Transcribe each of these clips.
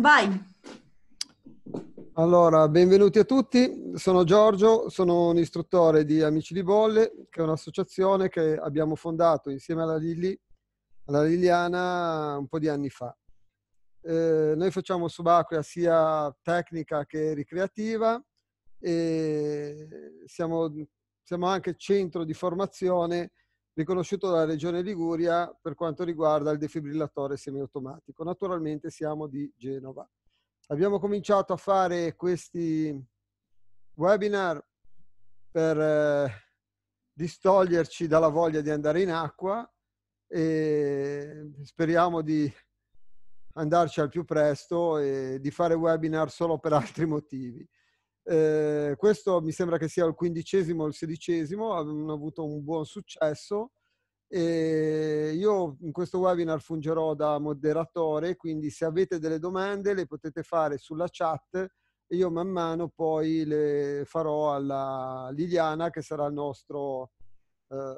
Vai. Allora, benvenuti a tutti. Sono Giorgio, sono un istruttore di Amici di Bolle, che è un'associazione che abbiamo fondato insieme alla Lilli, alla Liliana, un po' di anni fa. Eh, noi facciamo subacquea sia tecnica che ricreativa e siamo, siamo anche centro di formazione riconosciuto dalla Regione Liguria per quanto riguarda il defibrillatore semiautomatico. Naturalmente siamo di Genova. Abbiamo cominciato a fare questi webinar per eh, distoglierci dalla voglia di andare in acqua e speriamo di andarci al più presto e di fare webinar solo per altri motivi. Eh, questo mi sembra che sia il quindicesimo o il sedicesimo, hanno avuto un buon successo. E io in questo webinar fungerò da moderatore, quindi se avete delle domande le potete fare sulla chat e io man mano poi le farò alla Liliana che sarà il nostro, eh,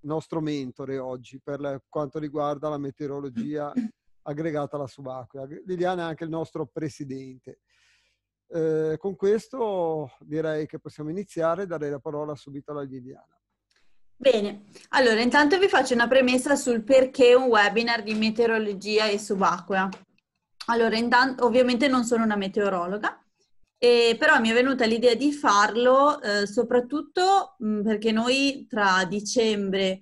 nostro mentore oggi per quanto riguarda la meteorologia aggregata alla subacquea. Liliana è anche il nostro presidente. Eh, con questo direi che possiamo iniziare e darei la parola subito alla Liliana. Bene, allora intanto vi faccio una premessa sul perché un webinar di meteorologia e subacquea. Allora, intanto, ovviamente non sono una meteorologa, eh, però mi è venuta l'idea di farlo eh, soprattutto mh, perché noi tra dicembre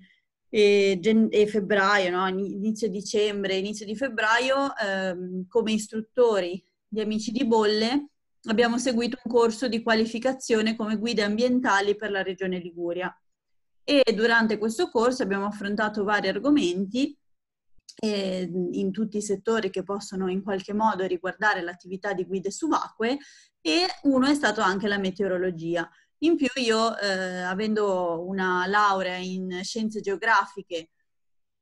e, gen- e febbraio, no? inizio dicembre, inizio di febbraio, ehm, come istruttori di Amici di Bolle, abbiamo seguito un corso di qualificazione come guide ambientali per la regione Liguria e durante questo corso abbiamo affrontato vari argomenti eh, in tutti i settori che possono in qualche modo riguardare l'attività di guide subacquee e uno è stato anche la meteorologia. In più io, eh, avendo una laurea in scienze geografiche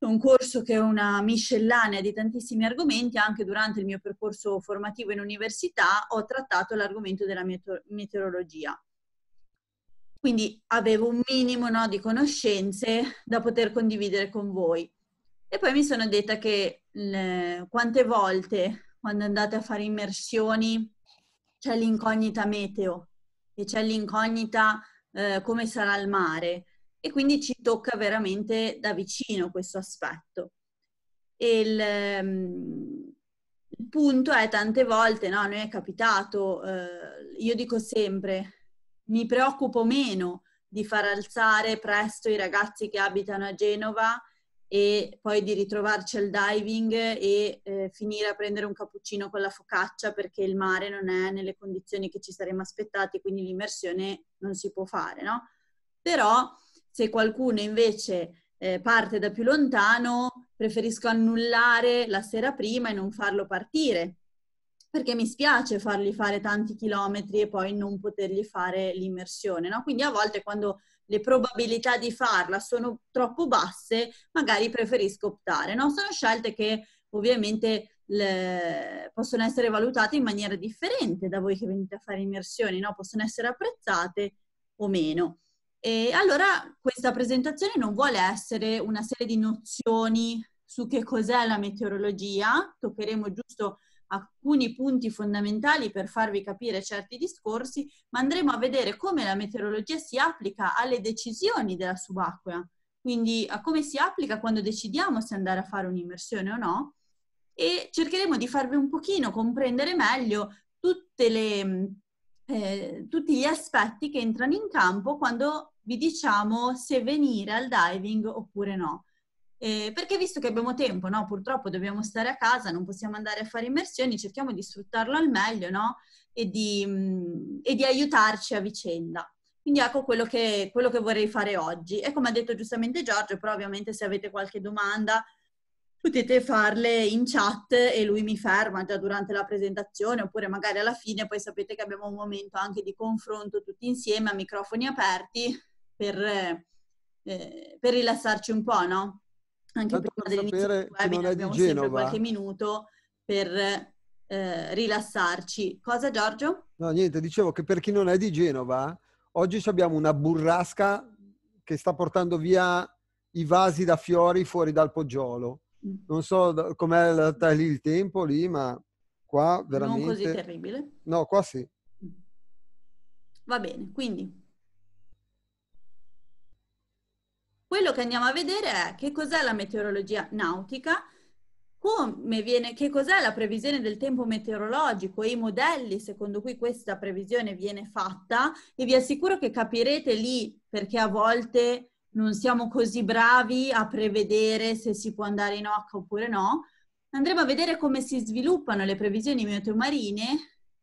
un corso che è una miscellanea di tantissimi argomenti, anche durante il mio percorso formativo in università ho trattato l'argomento della meteorologia. Quindi avevo un minimo no, di conoscenze da poter condividere con voi. E poi mi sono detta che le, quante volte quando andate a fare immersioni c'è l'incognita meteo e c'è l'incognita eh, come sarà il mare e quindi ci tocca veramente da vicino questo aspetto. Il, um, il punto è tante volte, no, a noi è capitato, eh, io dico sempre, mi preoccupo meno di far alzare presto i ragazzi che abitano a Genova e poi di ritrovarci al diving e eh, finire a prendere un cappuccino con la focaccia perché il mare non è nelle condizioni che ci saremmo aspettati, quindi l'immersione non si può fare, no? Però se qualcuno invece eh, parte da più lontano, preferisco annullare la sera prima e non farlo partire, perché mi spiace fargli fare tanti chilometri e poi non potergli fare l'immersione. No? Quindi a volte quando le probabilità di farla sono troppo basse, magari preferisco optare. No? Sono scelte che ovviamente le, possono essere valutate in maniera differente da voi che venite a fare immersioni, no? possono essere apprezzate o meno. E allora questa presentazione non vuole essere una serie di nozioni su che cos'è la meteorologia, toccheremo giusto alcuni punti fondamentali per farvi capire certi discorsi, ma andremo a vedere come la meteorologia si applica alle decisioni della subacquea, quindi a come si applica quando decidiamo se andare a fare un'immersione o no e cercheremo di farvi un pochino comprendere meglio le, eh, tutti gli aspetti che entrano in campo quando vi diciamo se venire al diving oppure no. Eh, perché visto che abbiamo tempo, no? purtroppo dobbiamo stare a casa, non possiamo andare a fare immersioni, cerchiamo di sfruttarlo al meglio no? e, di, mh, mm, e, di, aiutarci a vicenda. Quindi ecco quello che, quello che, vorrei fare oggi. E come ha detto giustamente Giorgio, però ovviamente se avete qualche domanda potete farle in chat e lui mi ferma già durante la presentazione oppure magari alla fine poi sapete che abbiamo un momento anche di confronto tutti insieme a microfoni aperti per, eh, per rilassarci un po', no? Anche Tanto prima dell'inizio del webinar abbiamo sempre qualche minuto per eh, rilassarci. Cosa Giorgio? No, niente, dicevo che per chi non è di Genova, oggi abbiamo una burrasca che sta portando via i vasi da fiori fuori dal poggiolo. Mm. Non so com'è da lì il tempo lì, ma qua veramente... Non così terribile. No, qua sì. Mm. Va bene, quindi Quello che andiamo a vedere è che cos'è la meteorologia nautica, come viene, che cos'è la previsione del tempo meteorologico e i modelli secondo cui questa previsione viene fatta e vi assicuro che capirete lì perché a volte non siamo così bravi a prevedere se si può andare in occa oppure no. Andremo a vedere come si sviluppano le previsioni meteomarine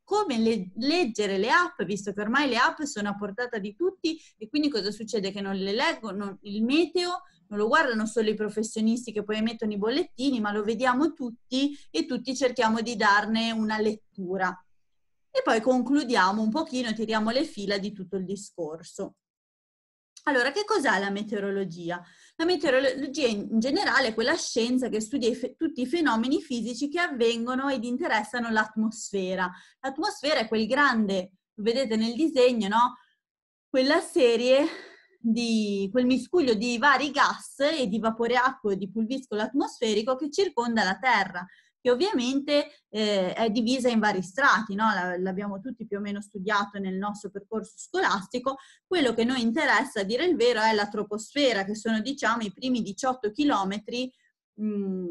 come le- leggere le app, visto che ormai le app sono a portata di tutti e quindi cosa succede? Che non le leggono, il meteo non lo guardano solo i professionisti che poi emettono i bollettini, ma lo vediamo tutti e tutti cerchiamo di darne una lettura. E poi concludiamo un pochino, tiriamo le fila di tutto il discorso. Allora, che cos'è la meteorologia? La meteorologia in generale è quella scienza che studia tutti i fenomeni fisici che avvengono ed interessano l'atmosfera. L'atmosfera è quel grande, vedete nel disegno, no? Quella serie di quel miscuglio di vari gas e di vapore acqueo e di pulviscolo atmosferico che circonda la Terra che ovviamente eh, è divisa in vari strati, no? l'abbiamo tutti più o meno studiato nel nostro percorso scolastico. Quello che noi interessa, a dire il vero, è la troposfera, che sono diciamo i primi 18 chilometri. Mm,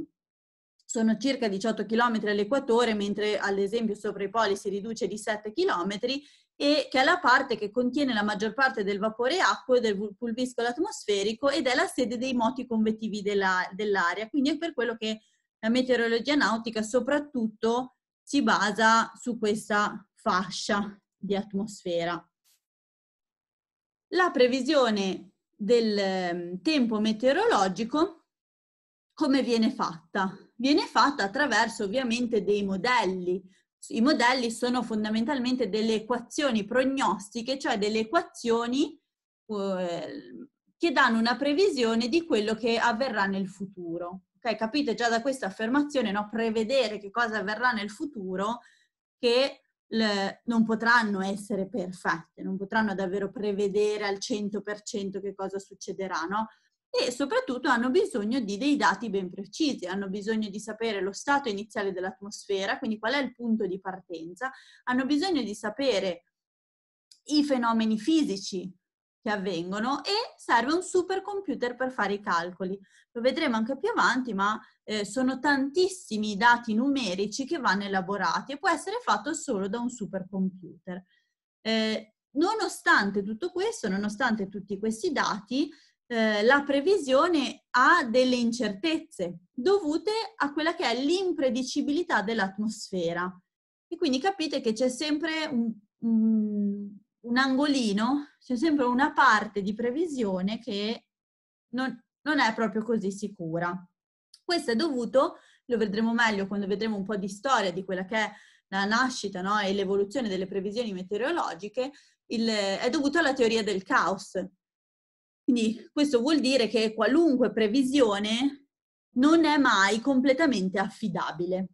sono circa 18 chilometri all'equatore, mentre ad esempio sopra i poli si riduce di 7 chilometri, e che è la parte che contiene la maggior parte del vapore acqueo del pulviscolo atmosferico ed è la sede dei moti convettivi della, dell'aria. Quindi è per quello che la meteorologia nautica soprattutto si basa su questa fascia di atmosfera. La previsione del ehm, tempo meteorologico come viene fatta? Viene fatta attraverso ovviamente dei modelli. I modelli sono fondamentalmente delle equazioni prognostiche, cioè delle equazioni eh, che danno una previsione di quello che avverrà nel futuro. Ok, capite già da questa affermazione, no? prevedere che cosa avverrà nel futuro, che le, non potranno essere perfette, non potranno davvero prevedere al 100% che cosa succederà, no? E soprattutto hanno bisogno di dei dati ben precisi, hanno bisogno di sapere lo stato iniziale dell'atmosfera, quindi qual è il punto di partenza, hanno bisogno di sapere i fenomeni fisici che avvengono e serve un super computer per fare i calcoli. Lo vedremo anche più avanti, ma eh, sono tantissimi dati numerici che vanno elaborati e può essere fatto solo da un supercomputer. Eh, nonostante tutto questo, nonostante tutti questi dati, eh, la previsione ha delle incertezze dovute a quella che è l'impredicibilità dell'atmosfera. E quindi capite che c'è sempre un, un, un angolino c'è cioè, sempre una parte di previsione che non, non è proprio così sicura. Questo è dovuto, lo vedremo meglio quando vedremo un po' di storia di quella che è la nascita no? e l'evoluzione delle previsioni meteorologiche, il, è dovuto alla teoria del caos. Quindi questo vuol dire che qualunque previsione non è mai completamente affidabile.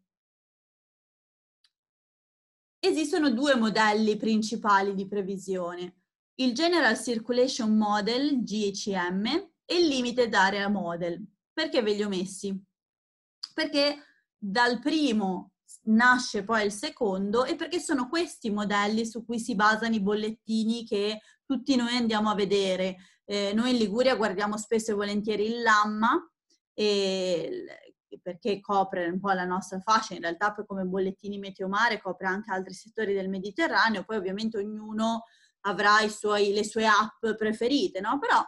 Esistono due modelli principali di previsione il General Circulation Model, GCM, e il Limited Area Model. Perché ve li ho messi? Perché dal primo nasce poi il secondo e perché sono questi modelli su cui si basano i bollettini che tutti noi andiamo a vedere. Eh, noi in Liguria guardiamo spesso e volentieri il LAMMA e, perché copre un po' la nostra fascia, in realtà poi come bollettini meteomare copre anche altri settori del Mediterraneo, poi ovviamente ognuno avrà suoi, le sue app preferite, no? Però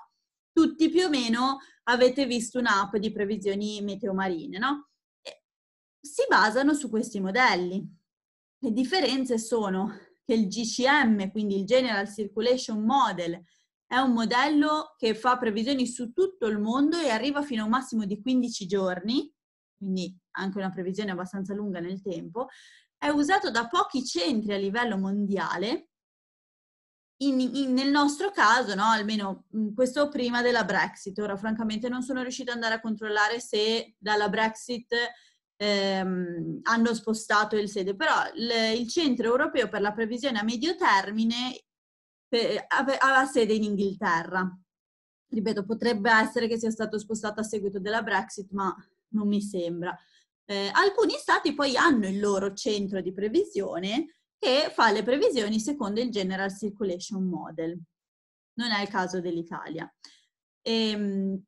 tutti più o meno avete visto un'app di previsioni meteomarine, no? E si basano su questi modelli. Le differenze sono che il GCM, quindi il General Circulation Model, è un modello che fa previsioni su tutto il mondo e arriva fino a un massimo di 15 giorni, quindi anche una previsione abbastanza lunga nel tempo, è usato da pochi centri a livello mondiale in, in, nel nostro caso, no, almeno questo prima della Brexit, ora francamente non sono riuscita ad andare a controllare se dalla Brexit ehm, hanno spostato il sede, però l, il Centro Europeo per la Previsione a Medio Termine pe, aveva sede in Inghilterra. Ripeto, potrebbe essere che sia stato spostato a seguito della Brexit, ma non mi sembra. Eh, alcuni stati poi hanno il loro centro di previsione che fa le previsioni secondo il General Circulation Model. Non è il caso dell'Italia. Ehm,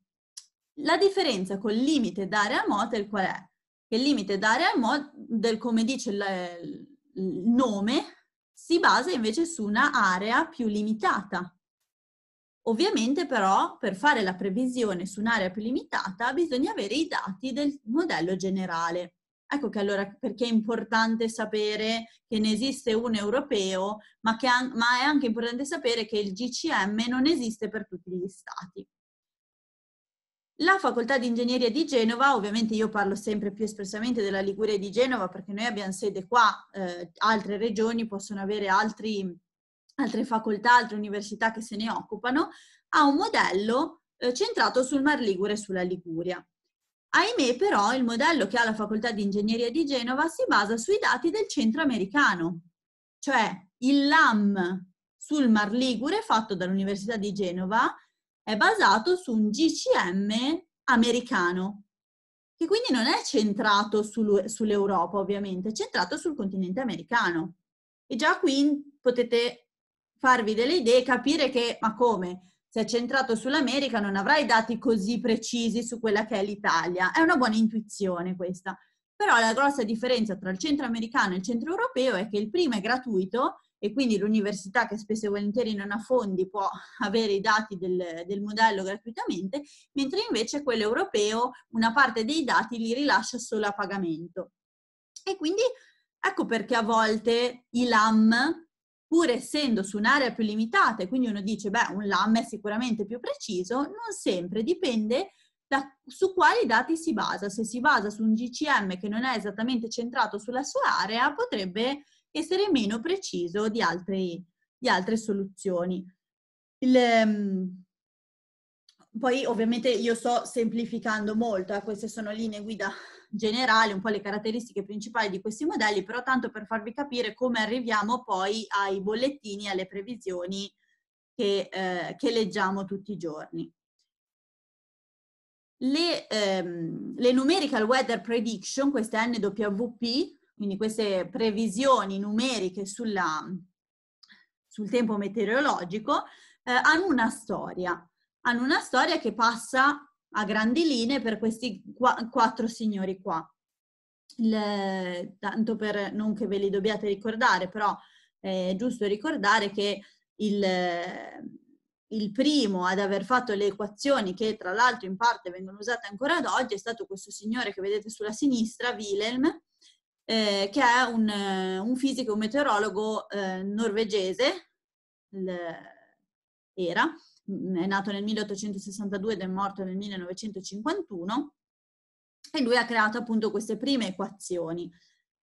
la differenza col limite d'area model qual è? Che il limite d'area model, come dice il, il nome, si basa invece su un'area più limitata. Ovviamente però per fare la previsione su un'area più limitata bisogna avere i dati del modello generale. Ecco che allora perché è importante sapere che ne esiste un europeo, ma, che, ma è anche importante sapere che il GCM non esiste per tutti gli stati. La facoltà di ingegneria di Genova, ovviamente io parlo sempre più espressamente della Liguria di Genova perché noi abbiamo sede qua, eh, altre regioni possono avere altri, altre facoltà, altre università che se ne occupano, ha un modello eh, centrato sul Mar Ligure e sulla Liguria. Ahimè però il modello che ha la facoltà di ingegneria di Genova si basa sui dati del centro americano, cioè il LAM sul Mar Ligure fatto dall'Università di Genova è basato su un GCM americano, che quindi non è centrato sull'Europa ovviamente, è centrato sul continente americano. E già qui potete farvi delle idee, e capire che, ma come? se è centrato sull'America non avrai dati così precisi su quella che è l'Italia. È una buona intuizione questa. Però la grossa differenza tra il centro americano e il centro europeo è che il primo è gratuito e quindi l'università che spesso e volentieri non ha fondi può avere i dati del, del, modello gratuitamente, mentre invece quello europeo una parte dei dati li rilascia solo a pagamento. E quindi ecco perché a volte i LAM pur essendo su un'area più limitata, e quindi uno dice, beh, un LAM è sicuramente più preciso, non sempre, dipende da, su quali dati si basa. Se si basa su un GCM che non è esattamente centrato sulla sua area, potrebbe essere meno preciso di, altri, di altre soluzioni. Il, ehm, poi ovviamente io sto semplificando molto, eh, queste sono linee guida generali, un po' le caratteristiche principali di questi modelli, però tanto per farvi capire come arriviamo poi ai bollettini, alle previsioni che, eh, che leggiamo tutti i giorni. Le, ehm, le numerical weather prediction, queste NWP, quindi queste previsioni numeriche sulla, sul tempo meteorologico, eh, hanno una storia hanno una storia che passa a grandi linee per questi quattro signori qua. Le, tanto per non che ve li dobbiate ricordare, però è giusto ricordare che il, il, primo ad aver fatto le equazioni, che tra l'altro in parte vengono usate ancora ad oggi, è stato questo signore che vedete sulla sinistra, Wilhelm, eh, che è un, un fisico meteorologo eh, norvegese, l- era, è nato nel 1862 ed è morto nel 1951, e lui ha creato appunto queste prime equazioni.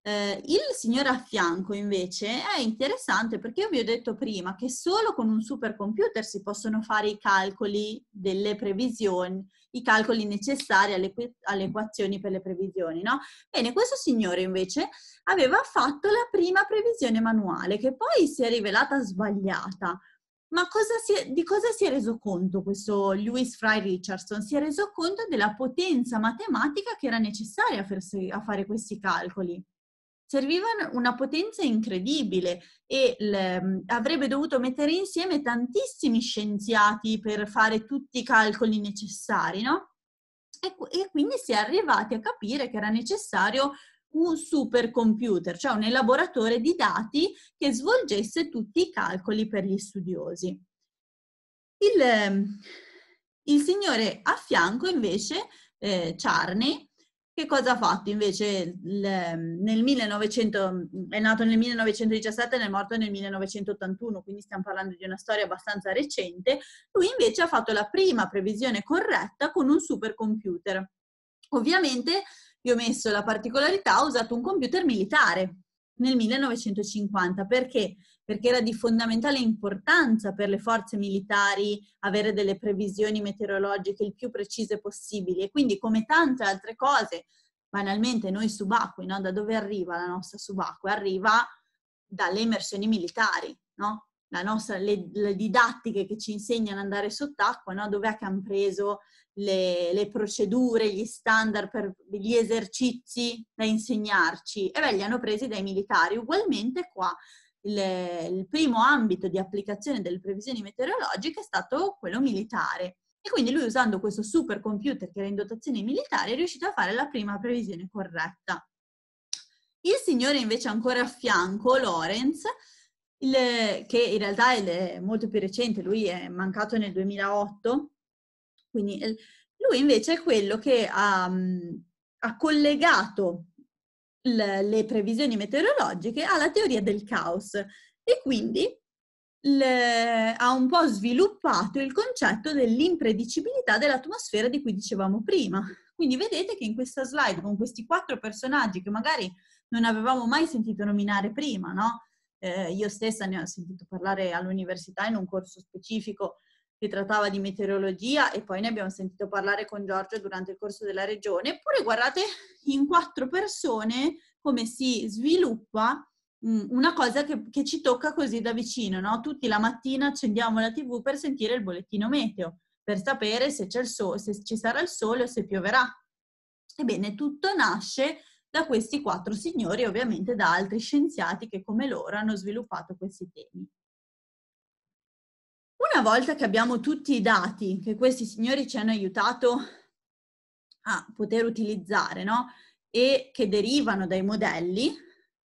Eh, il signore a fianco invece è interessante perché io vi ho detto prima che solo con un supercomputer si possono fare i calcoli delle previsioni, i calcoli necessari alle, alle equazioni per le previsioni, no? Bene, questo signore invece aveva fatto la prima previsione manuale che poi si è rivelata sbagliata ma cosa è, di cosa si è reso conto questo Lewis Fry Richardson? Si è reso conto della potenza matematica che era necessaria a, a fare questi calcoli. Serviva una potenza incredibile e le, mm, avrebbe dovuto mettere insieme tantissimi scienziati per fare tutti i calcoli necessari, no? e, quindi si è arrivati a capire che era necessario un supercomputer, cioè un elaboratore di dati che svolgesse tutti i calcoli per gli studiosi. Il, ehm, il signore a fianco invece, eh, Charney, che cosa ha fatto invece ehm, nel 1900, è nato nel 1917 e è morto nel 1981, quindi stiamo parlando di una storia abbastanza recente, lui invece ha fatto la prima previsione corretta con un supercomputer. Ovviamente io ho messo la particolarità, ho usato un computer militare nel 1950. Perché? Perché era di fondamentale importanza per le forze militari avere delle previsioni meteorologiche il più precise possibili e quindi come tante altre cose, banalmente noi subacquei, no? da dove arriva la nostra subacquea? Arriva dalle immersioni militari, no? Nostra, le, le, didattiche che ci insegnano ad andare sott'acqua, no? dove è che hanno preso le, le, procedure, gli standard per gli esercizi da insegnarci. E beh, li hanno presi dai militari. Ugualmente qua il, il primo ambito di applicazione delle previsioni meteorologiche è stato quello militare. E quindi lui usando questo super computer che era in dotazione militare è riuscito a fare la prima previsione corretta. Il signore invece ancora a fianco, Lorenz, il, che in realtà è molto più recente, lui è mancato nel 2008, quindi lui invece è quello che ha, ha collegato le, le previsioni meteorologiche alla teoria del caos e quindi le, ha un po' sviluppato il concetto dell'impredicibilità dell'atmosfera di cui dicevamo prima. Quindi vedete che in questa slide con questi quattro personaggi che magari non avevamo mai sentito nominare prima, no? Eh, io stessa ne ho sentito parlare all'università in un corso specifico che trattava di meteorologia e poi ne abbiamo sentito parlare con Giorgio durante il corso della regione, eppure guardate in quattro persone come si sviluppa mm, una cosa che, che, ci tocca così da vicino, no? Tutti la mattina accendiamo la tv per sentire il bollettino meteo, per sapere se, c'è il so- se ci sarà il sole o se pioverà. Ebbene, tutto nasce da questi quattro signori, ovviamente da altri scienziati che come loro hanno sviluppato questi temi una volta che abbiamo tutti i dati che questi signori ci hanno aiutato a poter utilizzare, no? E che derivano dai modelli,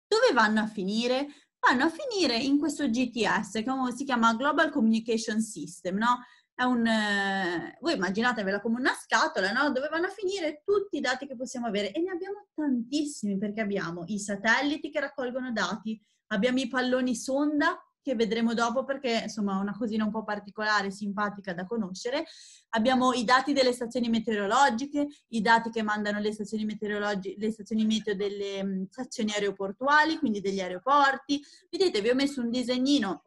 dove vanno a finire? Vanno a finire in questo GTS, che si chiama Global Communication System, no? È Un, eh, voi immaginatevela come una scatola, no? Dove vanno a finire tutti i dati che possiamo avere e ne abbiamo tantissimi perché abbiamo i satelliti che raccolgono dati, abbiamo i palloni sonda che vedremo dopo perché insomma è una cosina un po' particolare, simpatica da conoscere. Abbiamo i dati delle stazioni meteorologiche, i dati che mandano le stazioni, meteorologi- le stazioni meteo delle mm, stazioni aeroportuali, quindi degli aeroporti. Vedete, vi ho messo un disegnino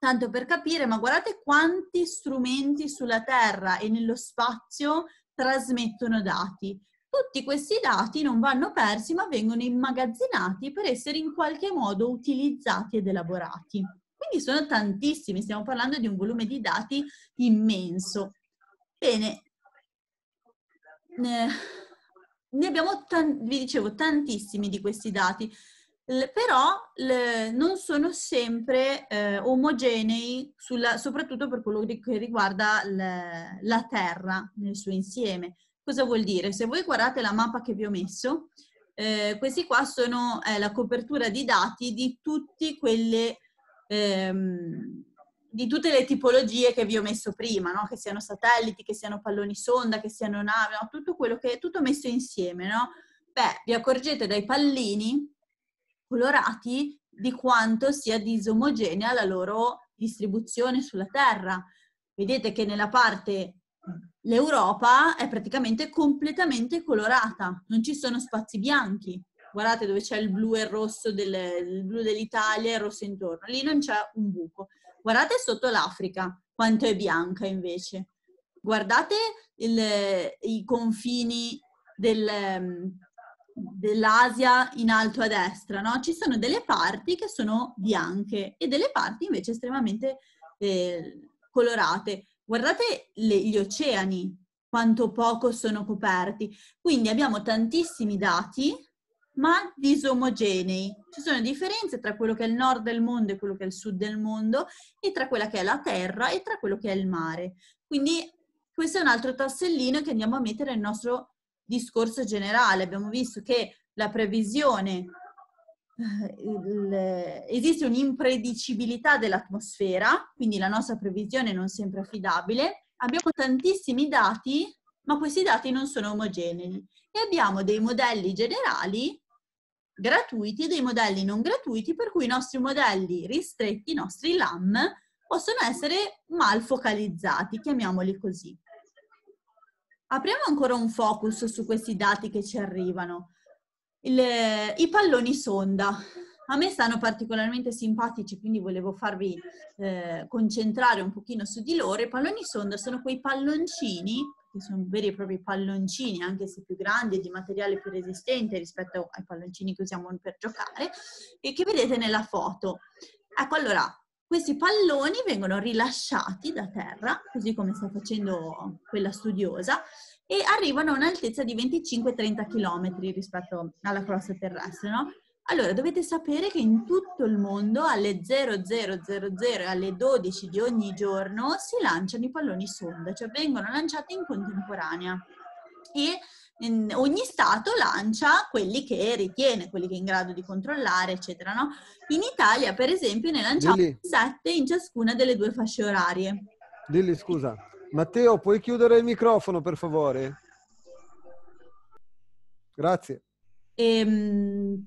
tanto per capire, ma guardate quanti strumenti sulla Terra e nello spazio trasmettono dati. Tutti questi dati non vanno persi, ma vengono immagazzinati per essere in qualche modo utilizzati ed elaborati. Quindi sono tantissimi, stiamo parlando di un volume di dati immenso. Bene, eh, ne abbiamo, vi dicevo, tantissimi di questi dati, però non sono sempre eh, omogenei, sulla, soprattutto per quello che riguarda la Terra nel suo insieme. Cosa vuol dire? Se voi guardate la mappa che vi ho messo, eh, questi qua sono eh, la copertura di dati di tutte quelle ehm, di tutte le tipologie che vi ho messo prima, no? che siano satelliti, che siano palloni sonda, che siano navi, no? tutto quello che è tutto messo insieme, no? Beh, vi accorgete dai pallini colorati di quanto sia disomogenea la loro distribuzione sulla Terra. Vedete che nella parte l'Europa è praticamente completamente colorata, non ci sono spazi bianchi guardate dove c'è il blu e il rosso del, il blu dell'Italia e il rosso intorno, lì non c'è un buco. Guardate sotto l'Africa, quanto è bianca invece. Guardate il, i confini del, dell'Asia in alto a destra, no? Ci sono delle parti che sono bianche e delle parti invece estremamente eh, colorate. Guardate le, gli oceani, quanto poco sono coperti. Quindi abbiamo tantissimi dati ma disomogenei. Ci sono differenze tra quello che è il nord del mondo e quello che è il sud del mondo e tra quella che è la terra e tra quello che è il mare. Quindi questo è un altro tassellino che andiamo a mettere nel nostro discorso generale. Abbiamo visto che la previsione eh, esiste un'impredicibilità dell'atmosfera, quindi la nostra previsione non sempre affidabile. Abbiamo tantissimi dati, ma questi dati non sono omogenei e abbiamo dei modelli generali gratuiti e dei modelli non gratuiti, per cui i nostri modelli ristretti, i nostri LAM, possono essere mal focalizzati, chiamiamoli così. Apriamo ancora un focus su questi dati che ci arrivano. Il, I palloni sonda. A me stanno particolarmente simpatici, quindi volevo farvi eh, concentrare un pochino su di loro. I palloni sonda sono quei palloncini che sono veri e propri palloncini, anche se più grandi e di materiale più resistente rispetto ai palloncini che usiamo per giocare, e che vedete nella foto. Ecco, allora, questi palloni vengono rilasciati da terra, così come sta facendo quella studiosa, e arrivano a un'altezza di 25-30 km rispetto alla crosta terrestre, no? Allora, dovete sapere che in tutto il mondo alle 0000 alle 12 di ogni giorno si lanciano i palloni sonda, cioè vengono lanciati in contemporanea e ogni stato lancia quelli che ritiene, quelli che è in grado di controllare, eccetera. No? In Italia, per esempio, ne lanciamo Lili. 7 in ciascuna delle due fasce orarie. Dilli, scusa. Matteo, puoi chiudere il microfono, per favore? Grazie. Ehm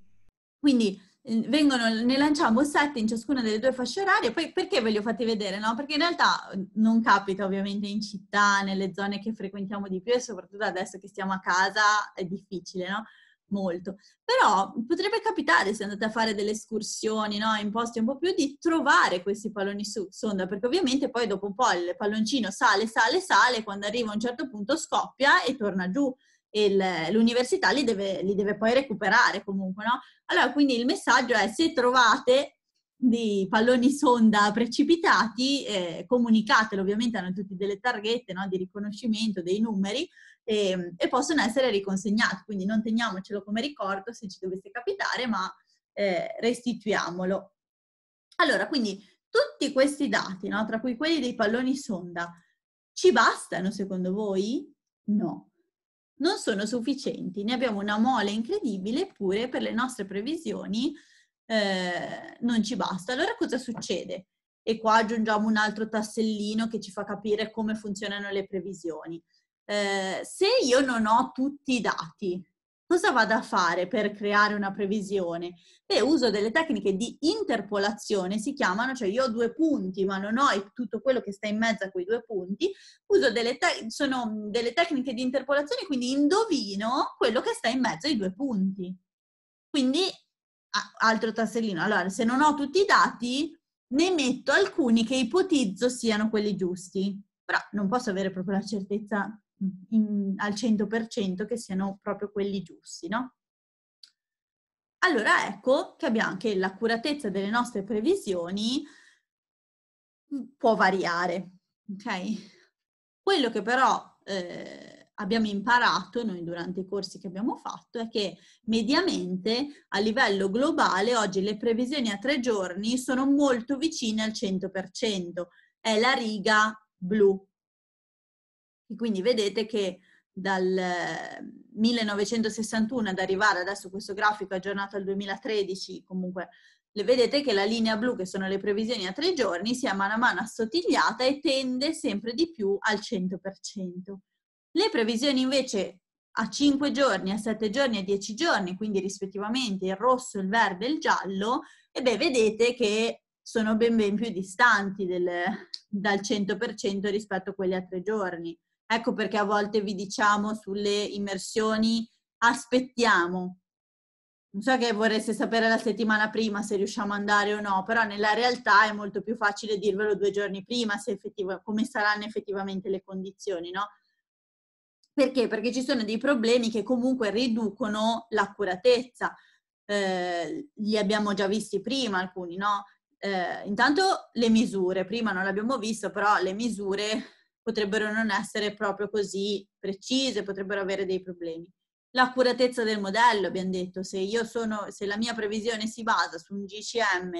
quindi eh, vengono, ne lanciamo sette in ciascuna delle due fasce orarie, poi perché ve li ho fatti vedere? No? Perché in realtà non capita ovviamente in città, nelle zone che frequentiamo di più e soprattutto adesso che stiamo a casa è difficile, no? Molto. Però potrebbe capitare se andate a fare delle escursioni no? in posti un po' più di trovare questi palloni su sonda, perché ovviamente poi dopo un po' il palloncino sale, sale, sale, quando arriva a un certo punto scoppia e torna giù e l'università li deve, li deve poi recuperare comunque, no? Allora, quindi il messaggio è se trovate di palloni sonda precipitati, eh, comunicatelo, ovviamente hanno tutti delle targhette no, di riconoscimento, dei numeri e, ehm, e, possono essere riconsegnati, quindi non teniamocelo come ricordo se ci dovesse capitare, ma eh, restituiamolo. Allora, quindi tutti questi dati, no, tra cui quelli dei palloni sonda, ci bastano secondo voi? No, non sono sufficienti, ne abbiamo una mole incredibile, eppure per le nostre previsioni eh, non ci basta. Allora cosa succede? E qua aggiungiamo un altro tassellino che ci fa capire come funzionano le previsioni. Eh, se io non ho tutti i dati, Cosa vado a fare per creare una previsione? Beh, uso delle tecniche di interpolazione, si chiamano, cioè io ho due punti, ma non ho tutto quello che sta in mezzo a quei due punti. Uso delle, te- sono mm, delle tecniche di interpolazione, quindi indovino quello che sta in mezzo ai due punti. Quindi, altro tassellino. Allora, se non ho tutti i dati, ne metto alcuni che ipotizzo siano quelli giusti. Però non posso avere proprio la certezza in, al 100% che siano proprio quelli giusti, no? Allora ecco che abbiamo che l'accuratezza delle nostre previsioni mm, può variare, ok? Quello che però eh, abbiamo imparato noi durante i corsi che abbiamo fatto è che mediamente a livello globale oggi le previsioni a tre giorni sono molto vicine al 100%, è la riga blu, e quindi vedete che dal 1961 eh, ad arrivare adesso questo grafico aggiornato al 2013, comunque le vedete che la linea blu, che sono le previsioni a tre giorni, si è mano a mano assottigliata e tende sempre di più al 100%. Le previsioni invece a 5 giorni, a 7 giorni, a 10 giorni, quindi rispettivamente il rosso, il verde e il giallo, e beh, vedete che sono ben ben più distanti del, dal 100% rispetto a quelli a tre giorni. Ecco perché a volte vi diciamo sulle immersioni aspettiamo. Non so che vorreste sapere la settimana prima se riusciamo ad andare o no, però nella realtà è molto più facile dirvelo due giorni prima effettiva, come saranno effettivamente le condizioni, no? Perché? Perché ci sono dei problemi che comunque riducono l'accuratezza. Eh, li abbiamo già visti prima alcuni, no? Eh, intanto le misure, prima non l'abbiamo visto, però le misure potrebbero non essere proprio così precise, potrebbero avere dei problemi. L'accuratezza del modello, abbiamo detto, se, io sono, se la mia previsione si basa su un GCM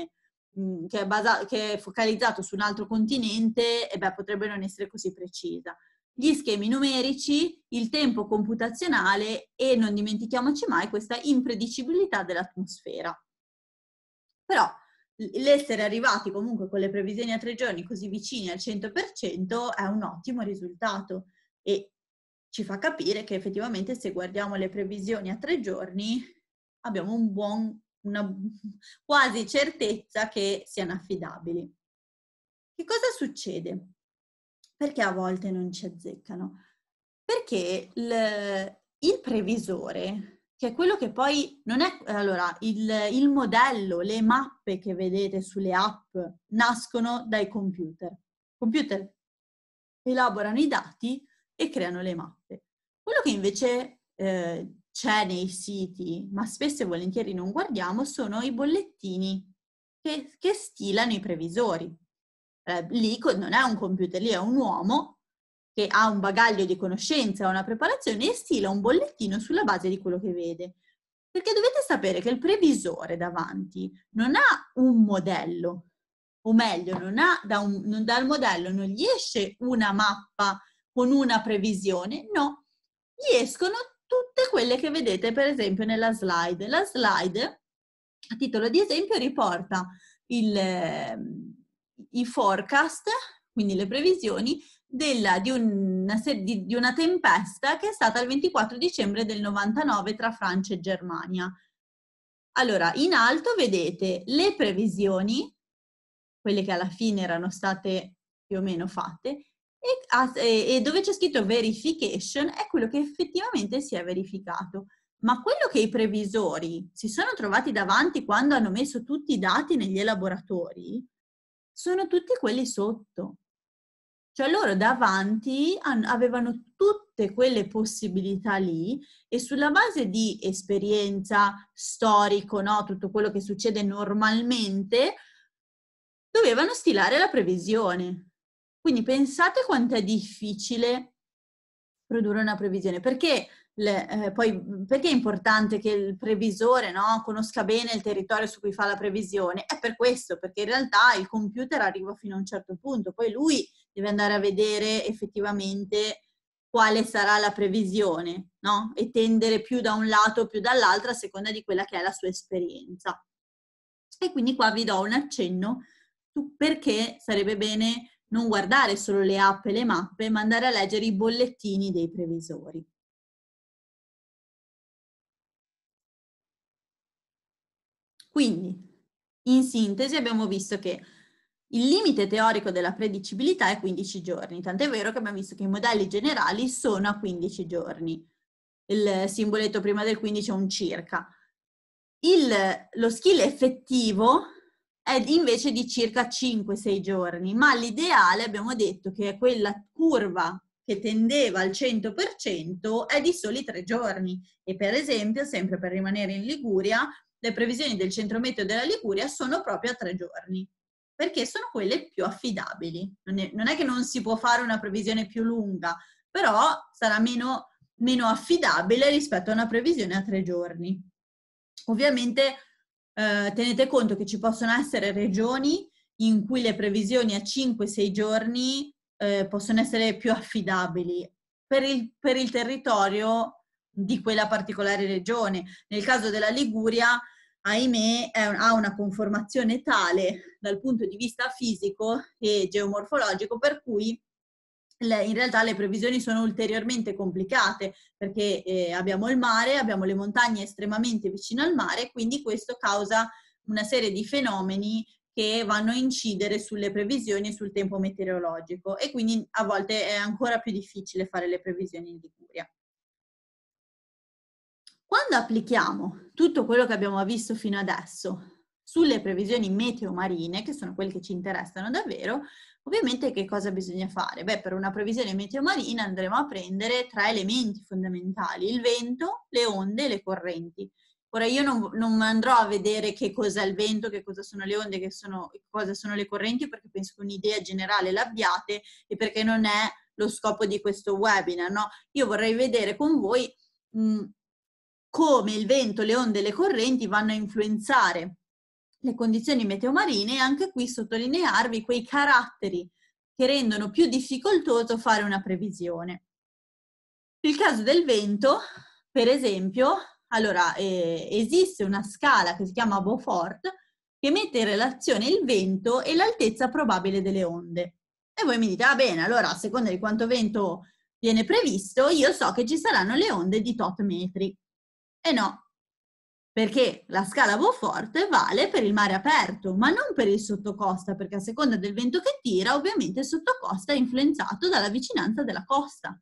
mh, mm, che, è basato, che, è focalizzato su un altro continente, eh beh, potrebbe non essere così precisa. Gli schemi numerici, il tempo computazionale e non dimentichiamoci mai questa impredicibilità dell'atmosfera. Però l'essere arrivati comunque con le previsioni a tre giorni così vicini al 100% è un ottimo risultato e ci fa capire che effettivamente se guardiamo le previsioni a tre giorni abbiamo un buon, una quasi certezza che siano affidabili. Che cosa succede? Perché a volte non ci azzeccano? Perché il, il previsore che è quello che poi non è... Allora, il, il modello, le mappe che vedete sulle app nascono dai computer. Computer elaborano i dati e creano le mappe. Quello che invece eh, c'è nei siti, ma spesso e volentieri non guardiamo, sono i bollettini che, che stilano i previsori. Eh, lì non è un computer, lì è un uomo che ha un bagaglio di conoscenza, una preparazione e stila un bollettino sulla base di quello che vede. Perché dovete sapere che il previsore davanti non ha un modello, o meglio, non ha, da un, non dal modello non gli esce una mappa con una previsione, no, gli escono tutte quelle che vedete per esempio nella slide. La slide, a titolo di esempio, riporta il, ehm, i forecast, quindi le previsioni, della, di, una, di, di, una, tempesta che è stata il 24 dicembre del 99 tra Francia e Germania. Allora, in alto vedete le previsioni, quelle che alla fine erano state più o meno fatte, e, e dove c'è scritto verification è quello che effettivamente si è verificato. Ma quello che i previsori si sono trovati davanti quando hanno messo tutti i dati negli elaboratori sono tutti quelli sotto cioè loro davanti avevano tutte quelle possibilità lì e sulla base di esperienza, storico, no? tutto quello che succede normalmente, dovevano stilare la previsione. Quindi pensate quanto è difficile produrre una previsione, perché, le, eh, poi, perché è importante che il previsore no? conosca bene il territorio su cui fa la previsione? È per questo, perché in realtà il computer arriva fino a un certo punto, poi lui deve andare a vedere effettivamente quale sarà la previsione, no? E tendere più da un lato o più dall'altro a seconda di quella che è la sua esperienza. E quindi qua vi do un accenno su perché sarebbe bene non guardare solo le app e le mappe, ma andare a leggere i bollettini dei previsori. Quindi, in sintesi abbiamo visto che il limite teorico della predicibilità è 15 giorni, tant'è vero che abbiamo visto che i modelli generali sono a 15 giorni. Il simboletto prima del 15 è un circa. Il, lo skill effettivo è invece di circa 5-6 giorni, ma l'ideale abbiamo detto che è quella curva che tendeva al 100% è di soli 3 giorni e per esempio, sempre per rimanere in Liguria, le previsioni del centrometeo della Liguria sono proprio a 3 giorni perché sono quelle più affidabili. Non è, non è che non si può fare una previsione più lunga, però sarà meno, meno affidabile rispetto a una previsione a tre giorni. Ovviamente eh, tenete conto che ci possono essere regioni in cui le previsioni a 5-6 giorni eh, possono essere più affidabili per il, per il, territorio di quella particolare regione. Nel caso della Liguria ahimè, un, ha una conformazione tale dal punto di vista fisico e geomorfologico per cui le, in realtà le previsioni sono ulteriormente complicate perché eh, abbiamo il mare, abbiamo le montagne estremamente vicine al mare, e quindi questo causa una serie di fenomeni che vanno a incidere sulle previsioni e sul tempo meteorologico e quindi a volte è ancora più difficile fare le previsioni in Liguria. Quando applichiamo tutto quello che abbiamo visto fino adesso sulle previsioni meteo marine, che sono quelle che ci interessano davvero, ovviamente che cosa bisogna fare? Beh, per una previsione meteo marina andremo a prendere tre elementi fondamentali, il vento, le onde e le correnti. Ora io non, non andrò a vedere che cos'è il vento, che cosa sono le onde, che, sono, che cosa sono le correnti, perché penso che un'idea generale l'abbiate e perché non è lo scopo di questo webinar, no? Io vorrei vedere con voi... Mh, come il vento, le onde e le correnti vanno a influenzare le condizioni meteomarine e anche qui sottolinearvi quei caratteri che rendono più difficoltoso fare una previsione. Nel caso del vento, per esempio, allora, eh, esiste una scala che si chiama Beaufort che mette in relazione il vento e l'altezza probabile delle onde. E voi mi dite, ah, bene, allora a seconda di quanto vento viene previsto, io so che ci saranno le onde di tot metri. E no, perché la scala Beaufort vale per il mare aperto, ma non per il sottocosta, perché a seconda del vento che tira, ovviamente il sottocosta è influenzato dalla vicinanza della costa.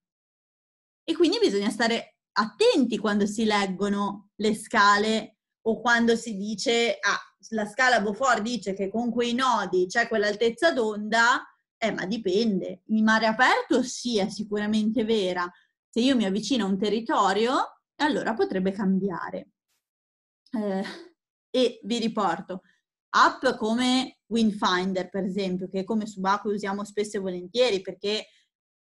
E quindi bisogna stare attenti quando si leggono le scale o quando si dice, ah, la scala Beaufort dice che con quei nodi c'è quell'altezza d'onda, eh, ma dipende. Il mare aperto sì, è sicuramente vera. Se io mi avvicino a un territorio, allora potrebbe cambiare. Eh, e vi riporto, app come Windfinder, per esempio, che come Subaku usiamo spesso e volentieri perché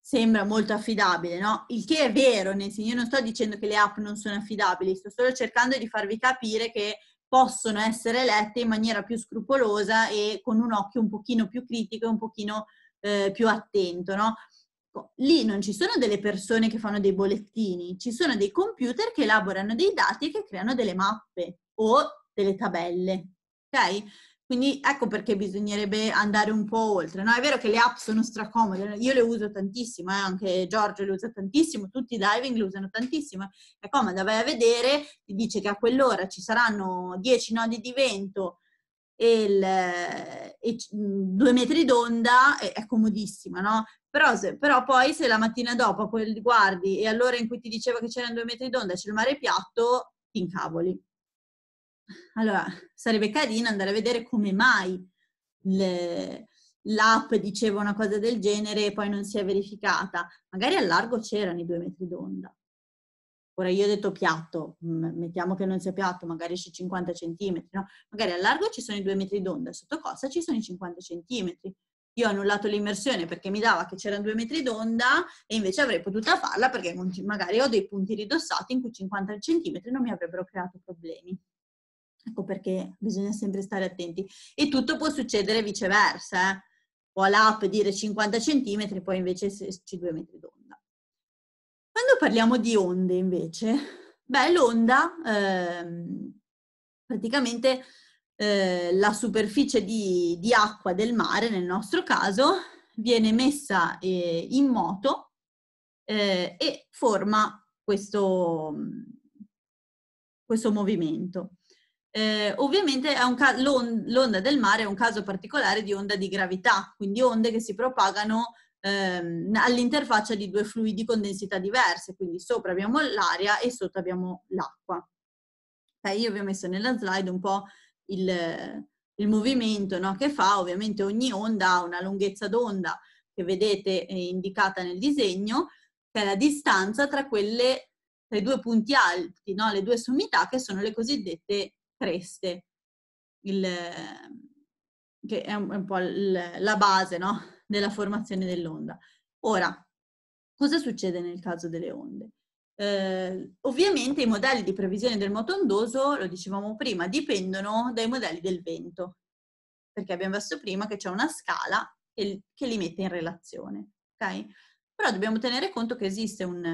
sembra molto affidabile, no? Il che è vero, nel senso io non sto dicendo che le app non sono affidabili, sto solo cercando di farvi capire che possono essere lette in maniera più scrupolosa e con un occhio un pochino più critico e un pochino eh, più attento, no? Ecco, lì non ci sono delle persone che fanno dei bollettini, ci sono dei computer che elaborano dei dati e che creano delle mappe o delle tabelle. Ok? Quindi ecco perché bisognerebbe andare un po' oltre. No, è vero che le app sono stracomode, io le uso tantissimo, eh? anche Giorgio le usa tantissimo, tutti i diving le usano tantissimo. È comoda, vai a vedere, ti dice che a quell'ora ci saranno 10 nodi di vento, e, il, e mhmm, due metri d'onda è, è comodissima, no? Però, se, però, poi se la mattina dopo quel guardi e all'ora in cui ti diceva che c'erano due metri d'onda c'è il mare piatto, ti incavoli. Allora, sarebbe carino andare a vedere come mai le, l'app diceva una cosa del genere e poi non si è verificata. Magari a largo c'erano i due metri d'onda. Ora io ho detto piatto, mm, mettiamo che non sia piatto, magari esce 50 centimetri, no? Magari a largo ci sono i 2 metri d'onda, sotto costa ci sono i 50 centimetri. Io ho annullato l'immersione perché mi dava che c'erano 2 metri d'onda e invece avrei potuto farla perché magari ho dei punti ridossati in cui 50 centimetri non mi avrebbero creato problemi. Ecco perché bisogna sempre stare attenti. E tutto può succedere viceversa. Eh? Può l'app dire 50 cm, poi invece esserci 2 metri d'onda parliamo di onde invece, beh, l'onda eh, praticamente eh, la superficie di, di, acqua del mare, nel nostro caso, viene messa eh, in moto eh, e forma questo, questo movimento. Eh, ovviamente ca- l'on- l'onda del mare è un caso particolare di onda di gravità, quindi onde che si propagano Ehm, all'interfaccia di due fluidi con densità diverse, quindi sopra abbiamo l'aria e sotto abbiamo l'acqua. Okay, io vi ho messo nella slide un po' il, il movimento no, che fa, ovviamente ogni onda ha una lunghezza d'onda che vedete eh, indicata nel disegno, che è la distanza tra quelle tra i due punti alti, no? le due sommità che sono le cosiddette creste, il, che è un, po' la base no? della formazione dell'onda. Ora, cosa succede nel caso delle onde? Eh, ovviamente i modelli di previsione del moto ondoso, lo dicevamo prima, dipendono dai modelli del vento, perché abbiamo visto prima che c'è una scala che li mette in relazione, ok? Però dobbiamo tenere conto che esiste un,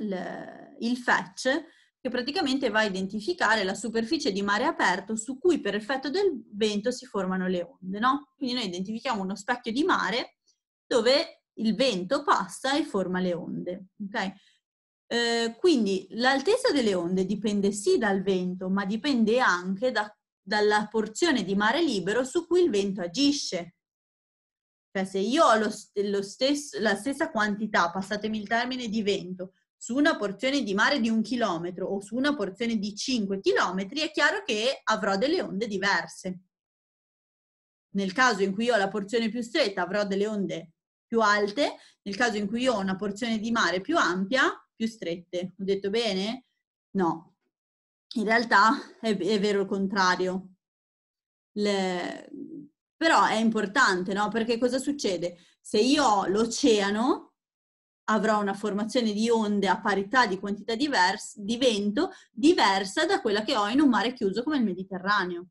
il, ehm, il fetch che praticamente va a identificare la superficie di mare aperto su cui per effetto del vento si formano le onde, no? Quindi noi identifichiamo uno specchio di mare dove il vento passa e forma le onde, okay? eh, quindi l'altezza delle onde dipende sì dal vento, ma dipende anche da, dalla porzione di mare libero su cui il vento agisce. Cioè se io ho lo, lo stesso, la stessa quantità, passatemi il termine, di vento su una porzione di mare di un chilometro o su una porzione di 5 chilometri, è chiaro che avrò delle onde diverse. Nel caso in cui io ho la porzione più stretta avrò delle onde più alte, nel caso in cui io ho una porzione di mare più ampia, più strette. Ho detto bene? No. In realtà è, è vero il contrario. Le... Però è importante, no? Perché cosa succede? Se io ho l'oceano, avrò una formazione di onde a parità di quantità diverse, di vento diversa da quella che ho in un mare chiuso come il Mediterraneo.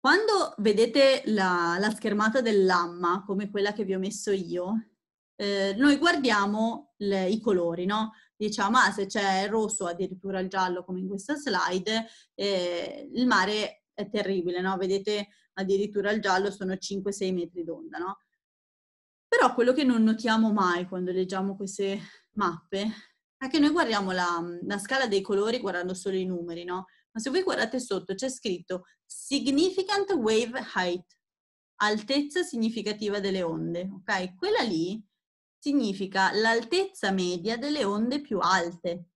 Quando vedete la, la schermata dell'AMMA, come quella che vi ho messo io, eh, noi guardiamo le, i colori, no? Diciamo, ah, se c'è il rosso, addirittura il giallo, come in questa slide, eh, il mare è terribile, no? Vedete addirittura il giallo sono 5-6 metri d'onda, no? Però quello che non notiamo mai quando leggiamo queste mappe è che noi guardiamo la, la scala dei colori guardando solo i numeri, no? Ma se voi guardate sotto c'è scritto significant wave height, altezza significativa delle onde, ok? Quella lì significa l'altezza media delle onde più alte.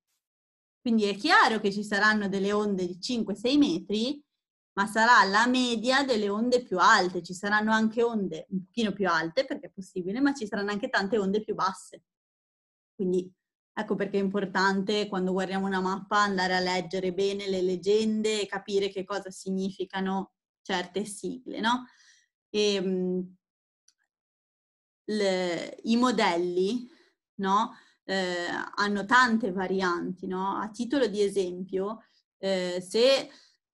Quindi è chiaro che ci saranno delle onde di 5-6 metri ma sarà la media delle onde più alte. Ci saranno anche onde un pochino più alte, perché è possibile, ma ci saranno anche tante onde più basse. Quindi ecco perché è importante quando guardiamo una mappa andare a leggere bene le leggende e capire che cosa significano certe sigle, no? E, ehm, le, I modelli, no? Eh, hanno tante varianti, no? A titolo di esempio, eh, se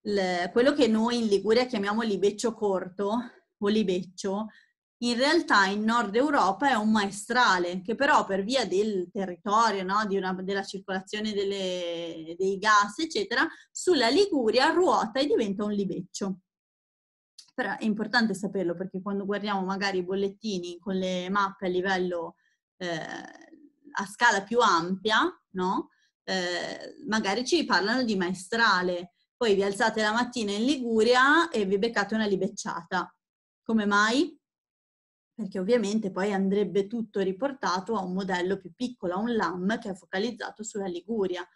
l- quello che noi in Liguria chiamiamo libeccio corto o libeccio, in realtà in nord Europa è un maestrale che però per via del territorio, no, una, della circolazione delle, dei gas, eccetera, sulla Liguria ruota e diventa un libeccio. Però è importante saperlo perché quando guardiamo magari i bollettini con le mappe a livello eh, a scala più ampia, no, eh, magari ci parlano di maestrale poi vi alzate la mattina in Liguria e vi beccate una libecciata. Come mai? Perché ovviamente poi andrebbe tutto riportato a un modello più piccolo, a un LAM che è focalizzato sulla Liguria.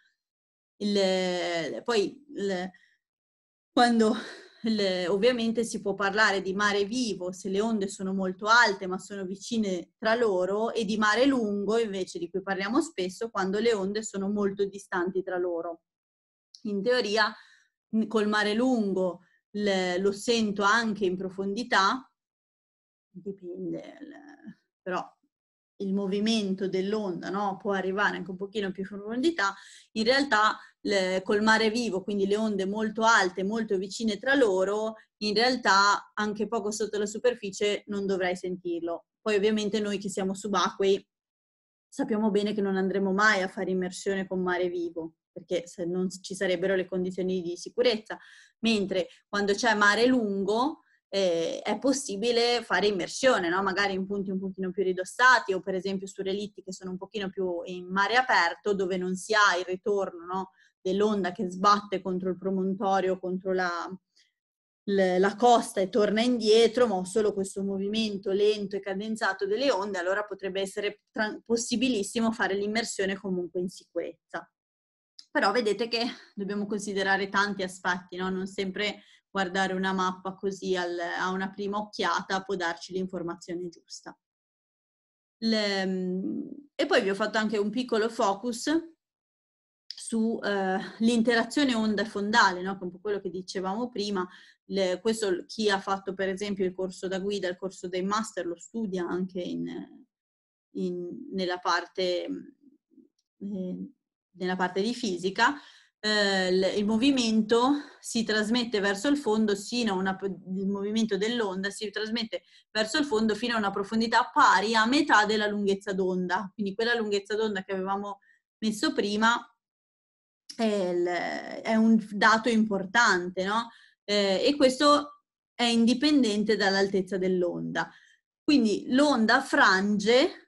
Il, poi il, quando il, ovviamente si può parlare di mare vivo se le onde sono molto alte ma sono vicine tra loro e di mare lungo invece di cui parliamo spesso quando le onde sono molto distanti tra loro. In teoria col mare lungo le, lo sento anche in profondità, dipende, però il movimento dell'onda no? può arrivare anche un pochino più in profondità, in realtà le, col mare vivo, quindi le onde molto alte, molto vicine tra loro, in realtà anche poco sotto la superficie non dovrei sentirlo. Poi ovviamente noi che siamo subacquei sappiamo bene che non andremo mai a fare immersione con mare vivo, perché se non ci sarebbero le condizioni di sicurezza, mentre quando c'è mare lungo eh, è possibile fare immersione, no? magari in punti un pochino più ridossati o per esempio su relitti che sono un pochino più in mare aperto dove non si ha il ritorno no? dell'onda che sbatte contro il promontorio, contro la, la costa e torna indietro, ma ho solo questo movimento lento e cadenzato delle onde, allora potrebbe essere possibilissimo fare l'immersione comunque in sicurezza. Però vedete che dobbiamo considerare tanti aspetti, no? non sempre guardare una mappa così al, a una prima occhiata può darci l'informazione giusta. Le, e poi vi ho fatto anche un piccolo focus sull'interazione eh, onda fondale, no? un po' quello che dicevamo prima, le, questo chi ha fatto per esempio il corso da guida, il corso dei master, lo studia anche in, in, nella parte eh, nella parte di fisica, eh, il movimento si trasmette verso il fondo sino a una, il movimento dell'onda si trasmette verso il fondo fino a una profondità pari a metà della lunghezza d'onda. Quindi quella lunghezza d'onda che avevamo messo prima è, il, è un dato importante, no? Eh, e questo è indipendente dall'altezza dell'onda. Quindi l'onda frange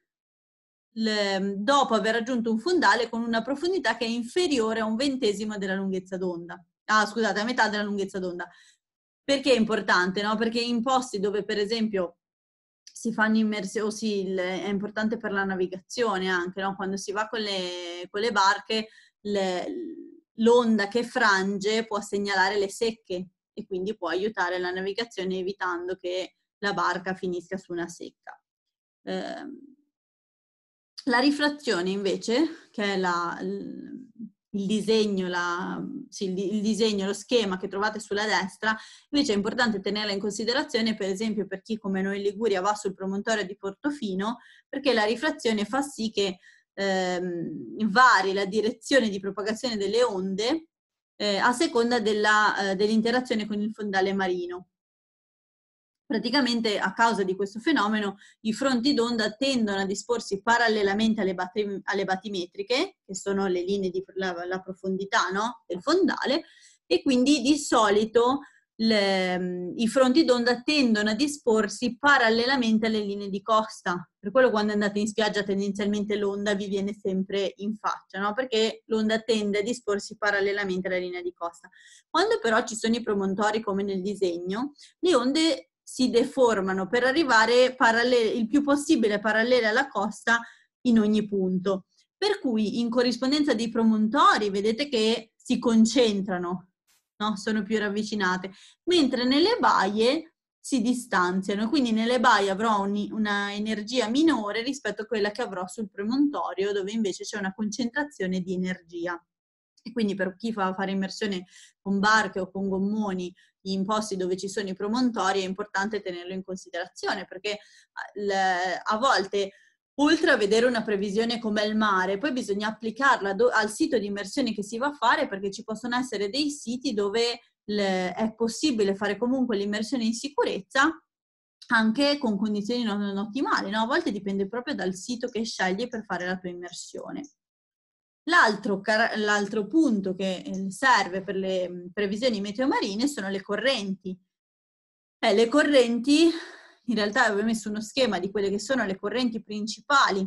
le, dopo aver raggiunto un fondale con una profondità che è inferiore a un ventesimo della lunghezza d'onda. Ah, scusate, a metà della lunghezza d'onda. Perché è importante? No? Perché in posti dove, per esempio, si fanno immersioni, sì, è importante per la navigazione anche, no? quando si va con le, con le barche, le, l'onda che frange può segnalare le secche e quindi può aiutare la navigazione evitando che la barca finisca su una secca. Eh, la rifrazione invece, che è la, il, disegno, la, sì, il, disegno, lo schema che trovate sulla destra, invece è importante tenerla in considerazione per esempio per chi come noi in Liguria va sul promontorio di Portofino, perché la rifrazione fa sì che ehm, vari la direzione di propagazione delle onde eh, a seconda eh, dell'interazione eh, dell con il fondale marino. Praticamente a causa di questo fenomeno i fronti d'onda tendono a disporsi parallelamente alle, bat- alle batimetriche, che sono le linee di la, la profondità no? del fondale, e quindi di solito le, i fronti d'onda tendono a disporsi parallelamente alle linee di costa. Per quello quando andate in spiaggia tendenzialmente l'onda vi viene sempre in faccia, no? perché l'onda tende a disporsi parallelamente alla linea di costa. Quando però ci sono i promontori come nel disegno, le onde si deformano per arrivare parallele, il più possibile parallele alla costa in ogni punto. Per cui in corrispondenza dei promontori vedete che si concentrano, no? sono più ravvicinate, mentre nelle baie si distanziano, quindi nelle baie avrò un, una energia minore rispetto a quella che avrò sul promontorio dove invece c'è una concentrazione di energia. E quindi per chi fa fare immersione con barche o con gommoni in posti dove ci sono i promontori è importante tenerlo in considerazione perché eh, a volte oltre a vedere una previsione come il mare, poi bisogna applicarla al sito di immersione che si va a fare perché ci possono essere dei siti dove è possibile fare comunque l'immersione in sicurezza anche con condizioni non, non ottimali, no? a volte dipende proprio dal sito che scegli per fare la tua immersione. L'altro, l'altro punto che eh, serve per le mm, previsioni meteomarine sono le correnti. Eh, le correnti, in realtà avevo messo uno schema di quelle che sono le correnti principali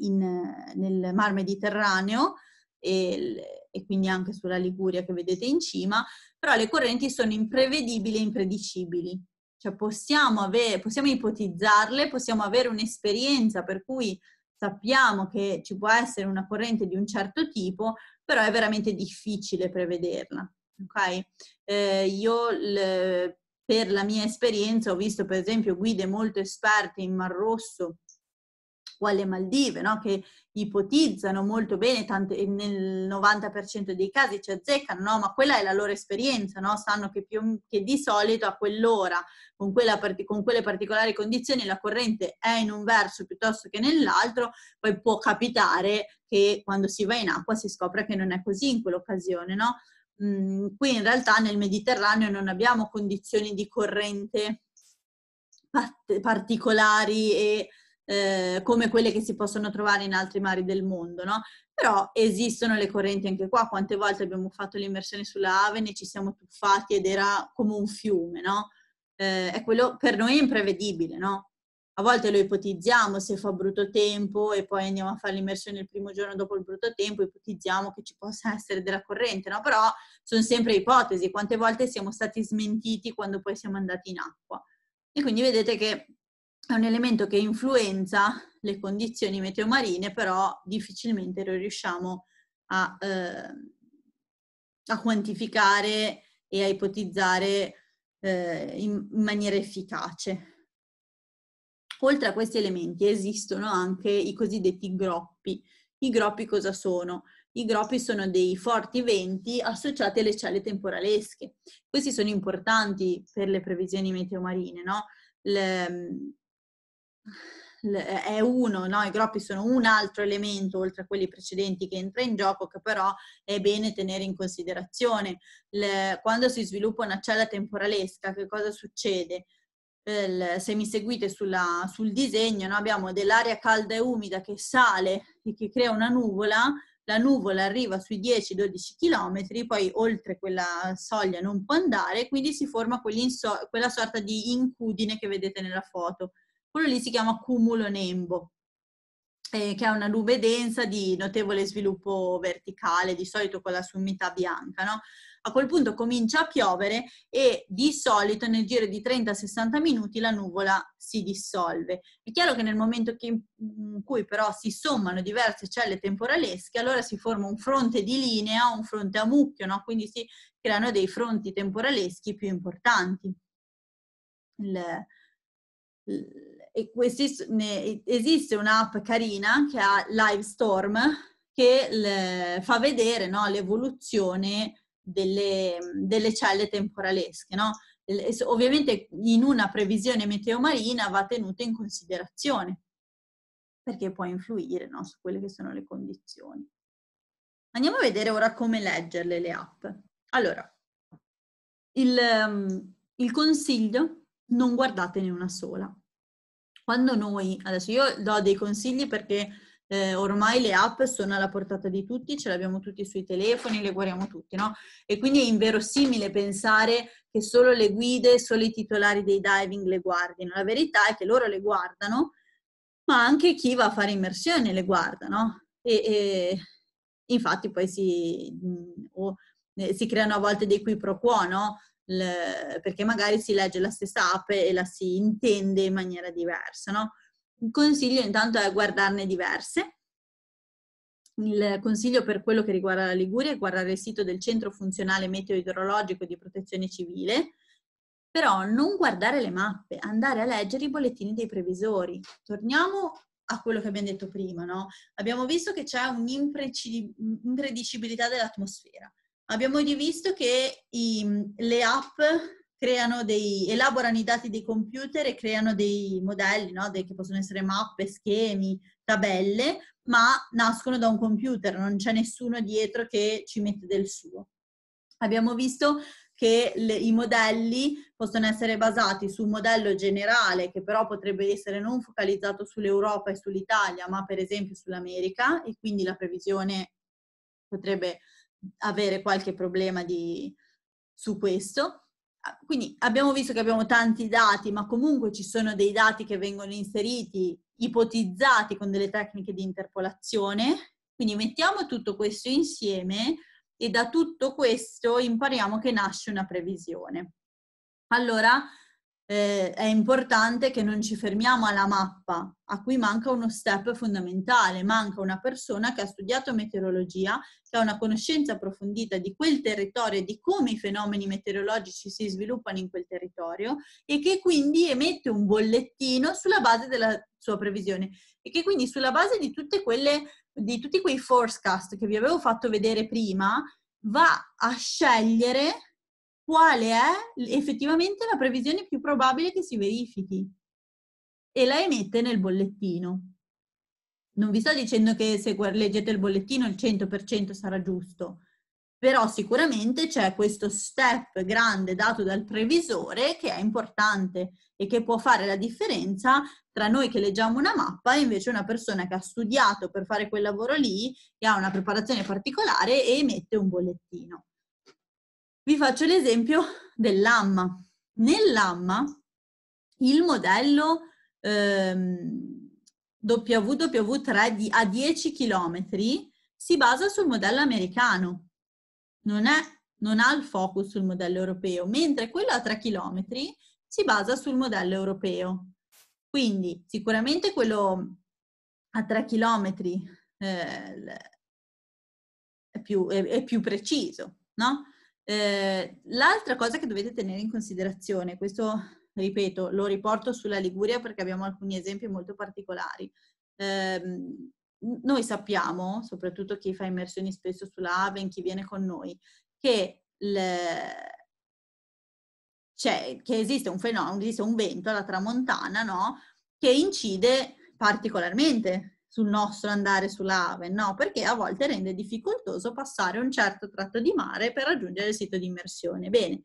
in, eh, nel Mar Mediterraneo e, e, quindi anche sulla Liguria che vedete in cima, però le correnti sono imprevedibili e impredicibili. Cioè possiamo, avere, possiamo ipotizzarle, possiamo avere un'esperienza per cui sappiamo che ci può essere una corrente di un certo tipo, però è veramente difficile prevederla. Okay? Eh, io le, per la mia esperienza ho visto per esempio guide molto esperte in Mar Rosso o alle Maldive, no? che ipotizzano molto bene, tante, nel 90% dei casi ci azzeccano, no? ma quella è la loro esperienza, no? sanno che, più, che, di solito a quell'ora, con, quella, con, quelle particolari condizioni, la corrente è in un verso piuttosto che nell'altro, poi può capitare che quando si va in acqua si scopra che non è così in quell'occasione. No? Mm, qui in realtà nel Mediterraneo non abbiamo condizioni di corrente particolari e eh, come quelle che si possono trovare in altri mari del mondo, no? Però esistono le correnti anche qua, quante volte abbiamo fatto l'immersione immersioni sulla Avene, ci siamo tuffati ed era come un fiume, no? Eh, è quello per noi imprevedibile, no? A volte lo ipotizziamo se fa brutto tempo e poi andiamo a fare l'immersione il primo giorno dopo il brutto tempo, ipotizziamo che ci possa essere della corrente, no? Però sono sempre ipotesi, quante volte siamo stati smentiti quando poi siamo andati in acqua. E quindi vedete che è un elemento che influenza le condizioni meteomarine, però difficilmente lo riusciamo a, eh, a quantificare e a ipotizzare eh, in, in maniera efficace. Oltre a questi elementi esistono anche i cosiddetti groppi. I groppi cosa sono? I groppi sono dei forti venti associati alle celle temporalesche. Questi sono importanti per le previsioni meteomarine, no? Le, è uno, no? i groppi sono un altro elemento oltre a quelli precedenti che entra in gioco, che però è bene tenere in considerazione. Le, quando si sviluppa una cella temporalesca, che cosa succede? Il, eh, se mi seguite sulla, sul disegno, no? abbiamo dell'aria calda e umida che sale e che crea una nuvola, la nuvola arriva sui 10-12 km, poi oltre quella soglia non può andare, quindi si forma quella sorta di incudine che vedete nella foto quello lì si chiama cumulonembo, eh, che è una nube densa di notevole sviluppo verticale, di solito con la sommità bianca. No? A quel punto comincia a piovere e di solito nel giro di 30-60 minuti la nuvola si dissolve. È chiaro che nel momento che, mm, in cui però si sommano diverse celle temporalesche, allora si forma un fronte di linea, un fronte a mucchio, no? quindi si creano dei fronti temporaleschi più importanti. Il, il, esiste, un'app carina che ha Livestorm che fa vedere no, l'evoluzione delle, delle, celle temporalesche. No? Ovviamente in una previsione meteomarina va tenuta in considerazione perché può influire no, su quelle che sono le condizioni. Andiamo a vedere ora come leggerle le app. Allora, il, il consiglio, non guardatene una sola. Quando noi, adesso io do dei consigli perché eh, ormai le app sono alla portata di tutti, ce le abbiamo tutti sui telefoni, le guardiamo tutti, no? E quindi è inverosimile pensare che solo le guide, solo i titolari dei diving le guardino. La verità è che loro le guardano, ma anche chi va a fare immersione le guarda, no? E, e infatti poi si, mm, o, eh, si creano a volte dei qui pro quo, no? le, perché magari si legge la stessa app e la si intende in maniera diversa, no? Il consiglio intanto è guardarne diverse. Il consiglio per quello che riguarda la Liguria è guardare il sito del Centro Funzionale Meteo Idrologico di Protezione Civile, però non guardare le mappe, andare a leggere i bollettini dei previsori. Torniamo a quello che abbiamo detto prima, no? Abbiamo visto che c'è un'impredicibilità dell'atmosfera abbiamo rivisto che i, mm, le app dei, elaborano i dati dei computer e creano dei modelli, no? De, che possono essere mappe, schemi, tabelle, ma nascono da un computer, non c'è nessuno dietro che ci mette del suo. Abbiamo visto che le, i modelli possono essere basati su un modello generale che però potrebbe essere non focalizzato sull'Europa e sull'Italia, ma per esempio sull'America e quindi la previsione potrebbe avere qualche problema di, su questo. Ah, quindi abbiamo visto che abbiamo tanti dati, ma comunque ci sono dei dati che vengono inseriti, ipotizzati con delle tecniche di interpolazione. Quindi mettiamo tutto questo insieme e da tutto questo impariamo che nasce una previsione. Allora, eh, è importante che non ci fermiamo alla mappa, a cui manca uno step fondamentale, manca una persona che ha studiato meteorologia, che ha una conoscenza approfondita di quel territorio e di come i fenomeni meteorologici si sviluppano in quel territorio e che quindi emette un bollettino sulla base della sua previsione e che quindi sulla base di tutte quelle di tutti quei forecast che vi avevo fatto vedere prima va a scegliere quale è effettivamente la previsione più probabile che si verifichi e la emette nel bollettino. Non vi sto dicendo che se leggete il bollettino il 100% sarà giusto, però sicuramente c'è questo step grande dato dal previsore che è importante e che può fare la differenza tra noi che leggiamo una mappa e invece una persona che ha studiato per fare quel lavoro lì, che ha una preparazione particolare e emette un bollettino. Vi faccio l'esempio dell'AMMA. Nell'AMMA il modello ehm, WW3 a 10 km si basa sul modello americano, non, è, non ha il focus sul modello europeo, mentre quello a 3 km si basa sul modello europeo. Quindi sicuramente quello a 3 km eh, è, più, è, è più preciso, no? Eh, l'altra cosa che dovete tenere in considerazione, questo ripeto, lo riporto sulla Liguria perché abbiamo alcuni esempi molto particolari. Eh, noi sappiamo, soprattutto chi fa immersioni spesso sulla Aven, chi viene con noi, che, le... cioè, che esiste un fenomeno, esiste un vento alla tramontana, no? Che incide particolarmente sul nostro andare sull'AVE, no, perché a volte rende difficoltoso passare un certo tratto di mare per raggiungere il sito di immersione. Bene,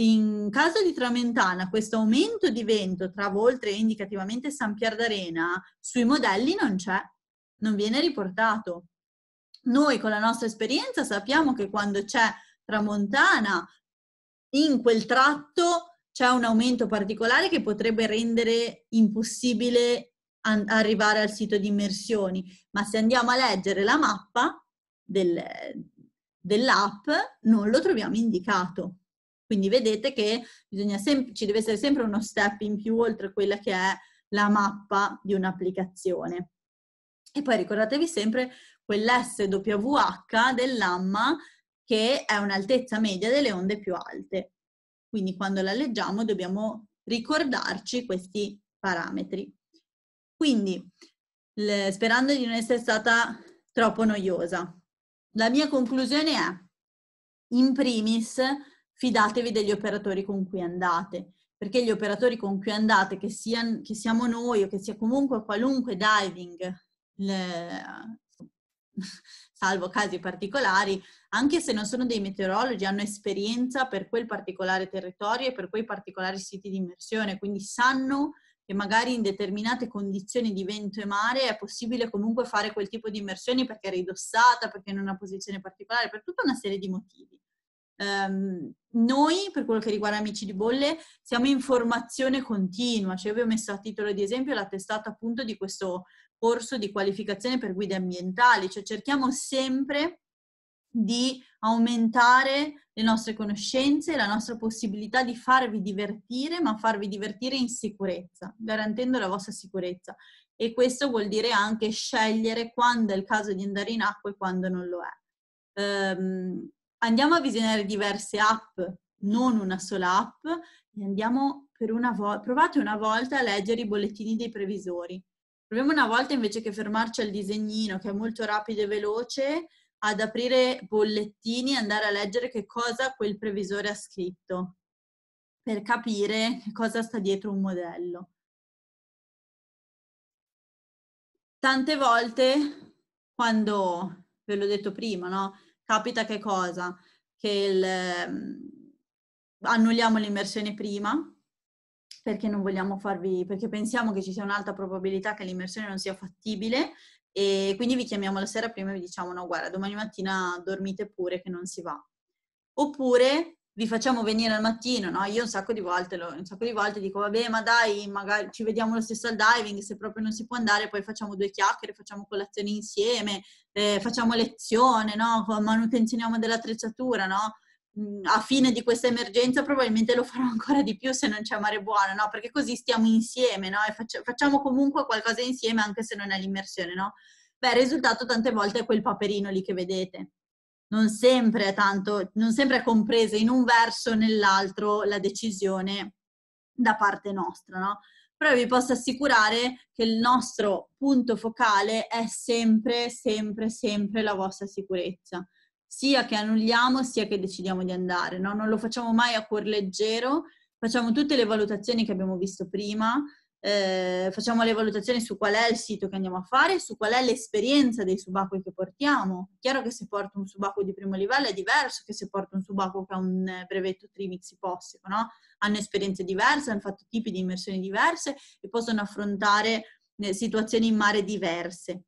in caso di Tramentana, questo aumento di vento tra Voltre e indicativamente San Pier d'Arena sui modelli non c'è, non viene riportato. Noi con la nostra esperienza sappiamo che quando c'è tramontana, in quel tratto c'è un aumento particolare che potrebbe rendere impossibile arrivare al sito di immersioni, ma se andiamo a leggere la mappa del, dell'app non lo troviamo indicato. Quindi vedete che ci deve essere sempre uno step in più oltre quella che è la mappa di un'applicazione. E poi ricordatevi sempre quell'SWH dell'AMMA che è un'altezza media delle onde più alte. Quindi quando la leggiamo dobbiamo ricordarci questi parametri. Quindi, sperando di non essere stata troppo noiosa, la mia conclusione è, in primis, fidatevi degli operatori con cui andate, perché gli operatori con cui andate, che, sia, che siamo noi o che sia comunque qualunque diving, le, salvo casi particolari, anche se non sono dei meteorologi, hanno esperienza per quel particolare territorio e per quei particolari siti di immersione, quindi sanno che magari in determinate condizioni di vento e mare è possibile comunque fare quel tipo di immersioni perché è ridossata, perché è in una posizione particolare, per tutta una serie di motivi. Um, noi, per quello che riguarda Amici di Bolle, siamo in formazione continua, cioè vi ho messo a titolo di esempio la testata appunto di questo corso di qualificazione per guide ambientali, cioè cerchiamo sempre di aumentare le nostre conoscenze, la nostra possibilità di farvi divertire, ma farvi divertire in sicurezza, garantendo la vostra sicurezza. E questo vuol dire anche scegliere quando è il caso di andare in acqua e quando non lo è. Um, andiamo a visionare diverse app, non una sola app, e andiamo per una volta, provate una volta a leggere i bollettini dei previsori. Proviamo una volta invece che fermarci al disegnino, che è molto rapido e veloce, ad aprire bollettini e andare a leggere che cosa quel previsore ha scritto per capire che cosa sta dietro un modello. Tante volte, quando ve l'ho detto prima, no? capita che cosa? Che il, ehm, annulliamo l'immersione prima perché non vogliamo farvi, perché pensiamo che ci sia un'alta probabilità che l'immersione non sia fattibile e quindi vi chiamiamo la sera prima e vi diciamo no, guarda, domani mattina dormite pure che non si va. Oppure vi facciamo venire al mattino, no? Io un sacco di volte, lo, un sacco di volte dico, vabbè, ma dai, magari ci vediamo lo stesso al diving, se proprio non si può andare, poi facciamo due chiacchiere, facciamo colazione insieme, eh, facciamo lezione, no? Manuteniamo dell'attrezzatura, no? Mm, a fine di questa emergenza probabilmente lo farò ancora di più se non c'è mare buono, no? Perché così stiamo insieme, no? E faccio, facciamo comunque qualcosa insieme anche se non è l'immersione, no? Beh, il risultato tante volte è quel paperino lì che vedete. Non sempre è tanto, non sempre è compresa in un verso o nell'altro la decisione da parte nostra, no? Però vi posso assicurare che il nostro punto focale è sempre, sempre, sempre la vostra sicurezza sia che annulliamo sia che decidiamo di andare, no? non lo facciamo mai a cuor leggero, facciamo tutte le valutazioni che abbiamo visto prima, eh, facciamo le valutazioni su qual è il sito che andiamo a fare, su qual è l'esperienza dei subacquei che portiamo. È chiaro che se porto un subacqueo di primo livello è diverso che se porto un subacqueo che ha un eh, brevetto trimix ipossico, no? Hanno esperienze diverse, hanno fatto tipi di immersioni diverse e possono affrontare eh, situazioni in mare diverse.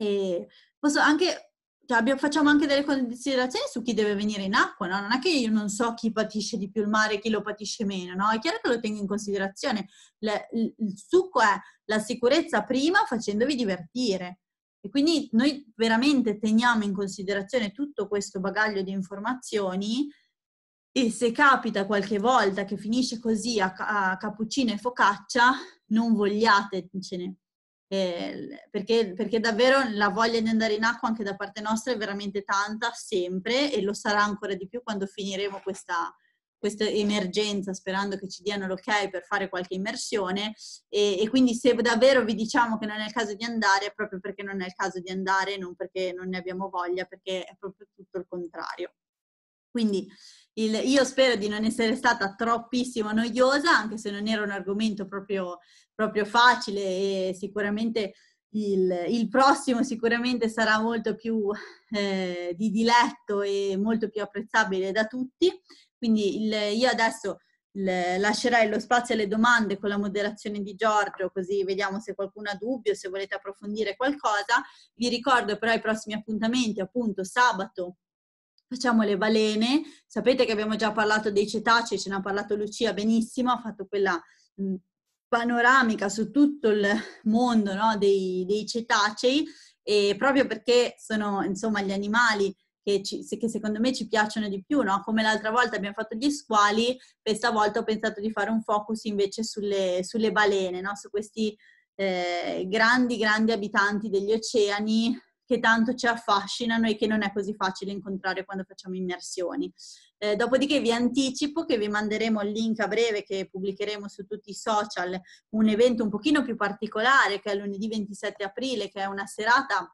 E posso anche cioè abbiamo, facciamo anche delle considerazioni su chi deve venire in acqua, no? Non è che io non so chi patisce di più il mare e chi lo patisce meno, no? È chiaro che lo tengo in considerazione. Le, il, il succo è la sicurezza prima facendovi divertire. E quindi noi veramente teniamo in considerazione tutto questo bagaglio di informazioni e se capita qualche volta che finisce così a, a cappuccino e focaccia, non vogliatecene, eh, perché, perché, davvero la voglia di andare in acqua anche da parte nostra è veramente tanta, sempre, e lo sarà ancora di più quando finiremo questa, questa emergenza, sperando che ci diano l'ok per fare qualche immersione. E, e, quindi se davvero vi diciamo che non è il caso di andare, è proprio perché non è il caso di andare, non perché non ne abbiamo voglia, perché è proprio tutto il contrario. Quindi il, io spero di non essere stata troppissimo noiosa, anche se non era un argomento proprio, proprio facile e sicuramente il, il, prossimo sicuramente sarà molto più eh, di diletto e molto più apprezzabile da tutti. Quindi il, io adesso lascerei lo spazio alle domande con la moderazione di Giorgio, così vediamo se qualcuno ha dubbi o se volete approfondire qualcosa. Vi ricordo però i prossimi appuntamenti, appunto sabato facciamo le balene. Sapete che abbiamo già parlato dei cetacei, ce ne ha parlato Lucia benissimo, ha fatto quella panoramica su tutto il mondo no, dei, dei, cetacei e proprio perché sono insomma gli animali che, ci, che secondo me ci piacciono di più, no? come l'altra volta abbiamo fatto gli squali, questa volta ho pensato di fare un focus invece sulle, sulle balene, no? su questi eh, grandi, grandi abitanti degli oceani che tanto ci affascinano e che non è così facile incontrare quando facciamo immersioni. Eh, dopodiché vi anticipo che vi manderemo il link a breve che pubblicheremo su tutti i social, un evento un pochino più particolare che è lunedì 27 aprile, che è una serata,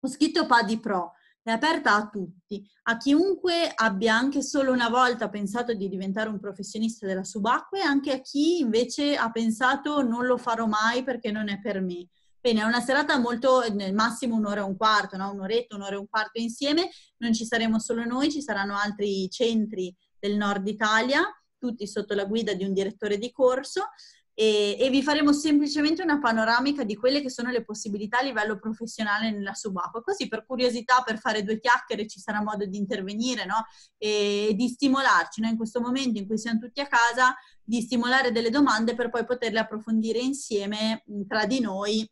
ho scritto Padi Pro, è aperta a tutti, a chiunque abbia anche solo una volta pensato di diventare un professionista della subacquea e anche a chi invece ha pensato non lo farò mai perché non è per me. Bene, è una serata molto, nel massimo un'ora e un quarto, no? un'oretta, un'ora e un quarto insieme, non ci saremo solo noi, ci saranno altri centri del nord Italia, tutti sotto la guida di un direttore di corso e, e vi faremo semplicemente una panoramica di quelle che sono le possibilità a livello professionale nella subacquea, così per curiosità, per fare due chiacchiere ci sarà modo di intervenire no? e, e di stimolarci no? in questo momento in cui siamo tutti a casa, di stimolare delle domande per poi poterle approfondire insieme tra di noi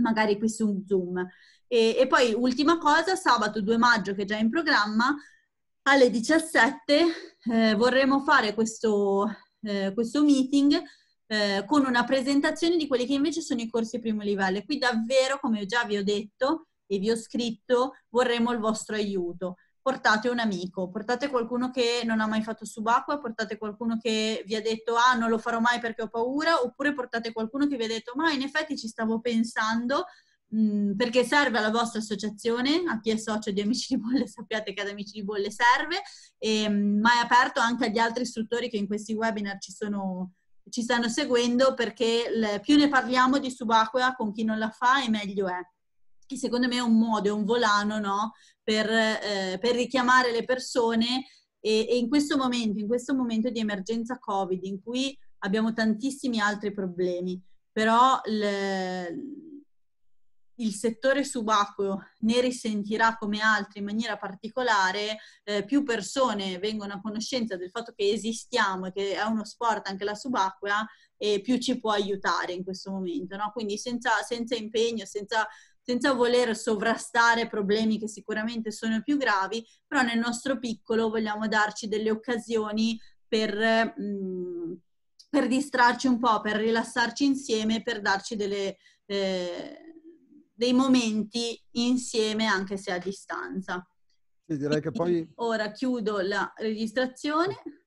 magari qui su Zoom. E, e poi ultima cosa, sabato 2 maggio che è già in programma, alle 17 eh, vorremmo fare questo, eh, questo meeting eh, con una presentazione di quelli che invece sono i corsi primo livello. E qui davvero, come già vi ho detto e vi ho scritto, vorremmo il vostro aiuto portate un amico, portate qualcuno che non ha mai fatto subacquea, portate qualcuno che vi ha detto ah non lo farò mai perché ho paura, oppure portate qualcuno che vi ha detto ma in effetti ci stavo pensando mhmm, perché serve alla vostra associazione, a chi è socio di Amici di Bolle sappiate che ad Amici di Bolle serve, e, ehm, ma è aperto anche agli altri istruttori che in questi webinar ci sono ci stanno seguendo perché le, più ne parliamo di subacquea con chi non la fa e meglio è. Che secondo me è un modo, è un volano no? per, eh, per richiamare le persone e, e in, questo momento, in questo momento di emergenza Covid in cui abbiamo tantissimi altri problemi, però le, il settore subacqueo ne risentirà come altri in maniera particolare, eh, più persone vengono a conoscenza del fatto che esistiamo e che è uno sport anche la subacquea e più ci può aiutare in questo momento, no? quindi senza, senza impegno, senza senza voler sovrastare problemi che sicuramente sono più gravi, però nel nostro piccolo vogliamo darci delle occasioni per, mh, mm, per distrarci un po', per rilassarci insieme, per darci delle, eh, dei momenti insieme anche se a distanza. Sì, direi che poi... Ora chiudo la registrazione.